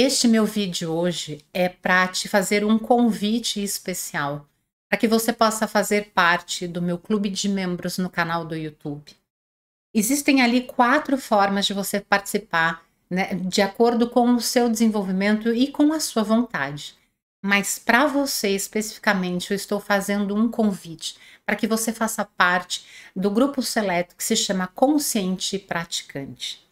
Este meu vídeo hoje é para te fazer um convite especial para que você possa fazer parte do meu clube de membros no canal do YouTube. Existem ali quatro formas de você participar, né, de acordo com o seu desenvolvimento e com a sua vontade. Mas para você especificamente, eu estou fazendo um convite para que você faça parte do grupo seleto que se chama Consciente e Praticante.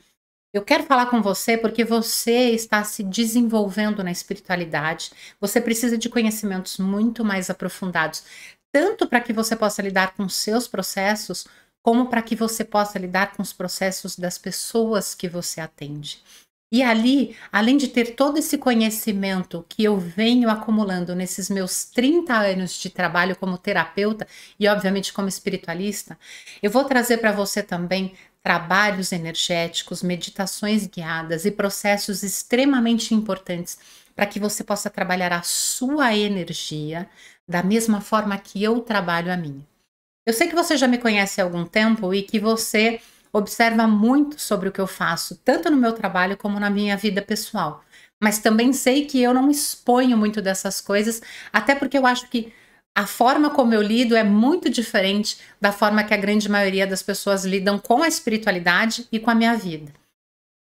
Eu quero falar com você porque você está se desenvolvendo na espiritualidade. Você precisa de conhecimentos muito mais aprofundados, tanto para que você possa lidar com seus processos, como para que você possa lidar com os processos das pessoas que você atende. E ali, além de ter todo esse conhecimento que eu venho acumulando nesses meus 30 anos de trabalho como terapeuta e, obviamente, como espiritualista, eu vou trazer para você também trabalhos energéticos, meditações guiadas e processos extremamente importantes para que você possa trabalhar a sua energia da mesma forma que eu trabalho a minha. Eu sei que você já me conhece há algum tempo e que você observa muito sobre o que eu faço, tanto no meu trabalho como na minha vida pessoal. Mas também sei que eu não exponho muito dessas coisas, até porque eu acho que a forma como eu lido é muito diferente da forma que a grande maioria das pessoas lidam com a espiritualidade e com a minha vida.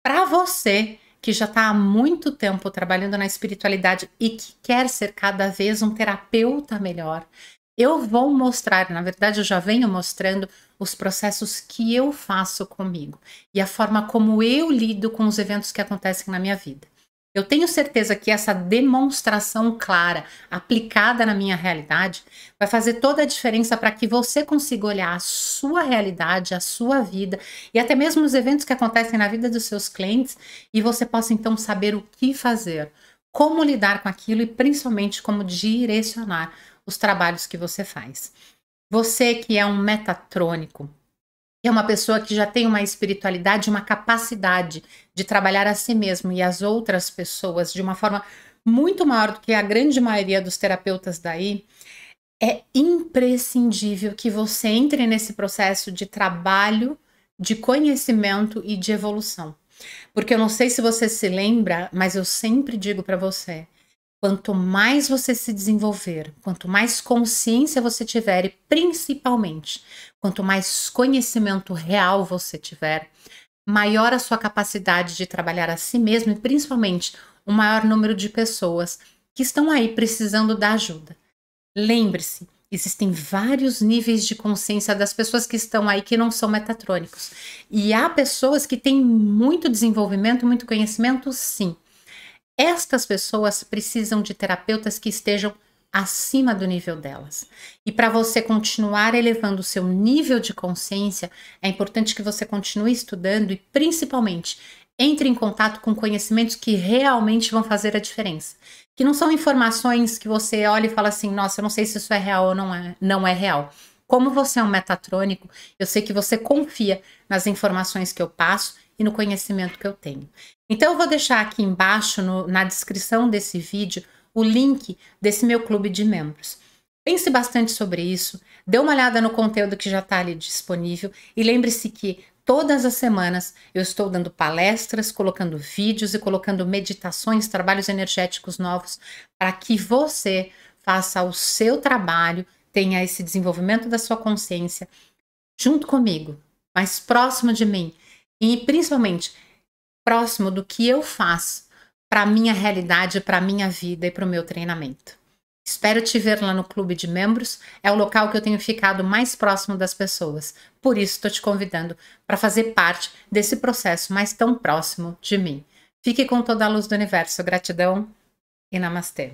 Para você que já está há muito tempo trabalhando na espiritualidade e que quer ser cada vez um terapeuta melhor, eu vou mostrar, na verdade eu já venho mostrando os processos que eu faço comigo e a forma como eu lido com os eventos que acontecem na minha vida. Eu tenho certeza que essa demonstração clara, aplicada na minha realidade, vai fazer toda a diferença para que você consiga olhar a sua realidade, a sua vida e até mesmo os eventos que acontecem na vida dos seus clientes e você possa então saber o que fazer, como lidar com aquilo e principalmente como direcionar os trabalhos que você faz. Você que é um metatrônico, é uma pessoa que já tem uma espiritualidade, uma capacidade de trabalhar a si mesmo e as outras pessoas de uma forma muito maior do que a grande maioria dos terapeutas daí, é imprescindível que você entre nesse processo de trabalho, de conhecimento e de evolução. Porque eu não sei se você se lembra, mas eu sempre digo para você, Quanto mais você se desenvolver, quanto mais consciência você tiver e principalmente quanto mais conhecimento real você tiver, maior a sua capacidade de trabalhar a si mesmo e principalmente o maior número de pessoas que estão aí precisando da ajuda. Lembre-se, existem vários níveis de consciência das pessoas que estão aí que não são metatrônicos. E há pessoas que têm muito desenvolvimento, muito conhecimento, sim estas pessoas precisam de terapeutas que estejam acima do nível delas. E para você continuar elevando o seu nível de consciência, é importante que você continue estudando e, principalmente, entre em contato com conhecimentos que realmente vão fazer a diferença. Que não são informações que você olha e fala assim: nossa, eu não sei se isso é real ou não é, não é real. Como você é um metatrônico, eu sei que você confia nas informações que eu passo e no conhecimento que eu tenho. Então, eu vou deixar aqui embaixo, no, na descrição desse vídeo, o link desse meu clube de membros. Pense bastante sobre isso, dê uma olhada no conteúdo que já está ali disponível e lembre-se que todas as semanas eu estou dando palestras, colocando vídeos e colocando meditações, trabalhos energéticos novos para que você faça o seu trabalho, tenha esse desenvolvimento da sua consciência junto comigo, mais próximo de mim e principalmente próximo do que eu faço para minha realidade, para minha vida e para o meu treinamento. Espero te ver lá no clube de membros. É o local que eu tenho ficado mais próximo das pessoas. Por isso estou te convidando para fazer parte desse processo mais tão próximo de mim. Fique com toda a luz do universo. Gratidão e namastê.